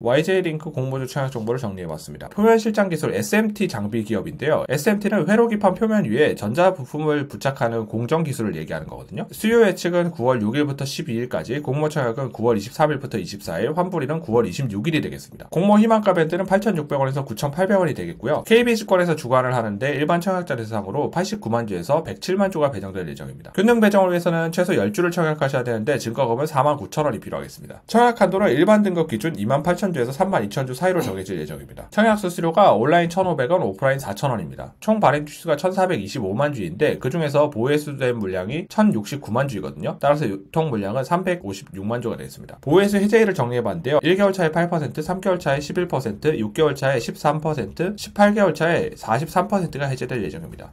YJ링크 공모주 청약 정보를 정리해봤습니다. 표면실장 기술 SMT 장비 기업인데요. SMT는 회로기판 표면 위에 전자부품을 부착하는 공정 기술을 얘기하는 거거든요. 수요 예측은 9월 6일부터 12일까지, 공모 청약은 9월 23일부터 24일, 환불일은 9월 26일이 되겠습니다. 공모 희망가 밴드는 8,600원에서 9,800원이 되겠고요. KB증권에서 주관을 하는데 일반 청약자 대상으로 89만 주에서 107만 주가 배정될 예정입니다. 균등 배정을 위해서는 최소 10주를 청약하셔야 되는데 증거금은 4만 9천원이 필요하겠습니다. 청약 한도는 일반 등급 기준 2만 8천 3,000주에서 32,000주 사이로 정해질 예정입니다. 청약 수수료가 온라인 1,500원, 오프라인 4,000원입니다. 총 발행 주수가 1,425만 주인데 그중에서 보호에 수된 물량이 1,069만 주이거든요. 따라서 유통 물량은 356만 주가 되겠습니다. 보호에수 해제일을 정리해봤는데요. 1개월 차에 8%, 3개월 차에 11%, 6개월 차에 13%, 18개월 차에 43%가 해제될 예정입니다.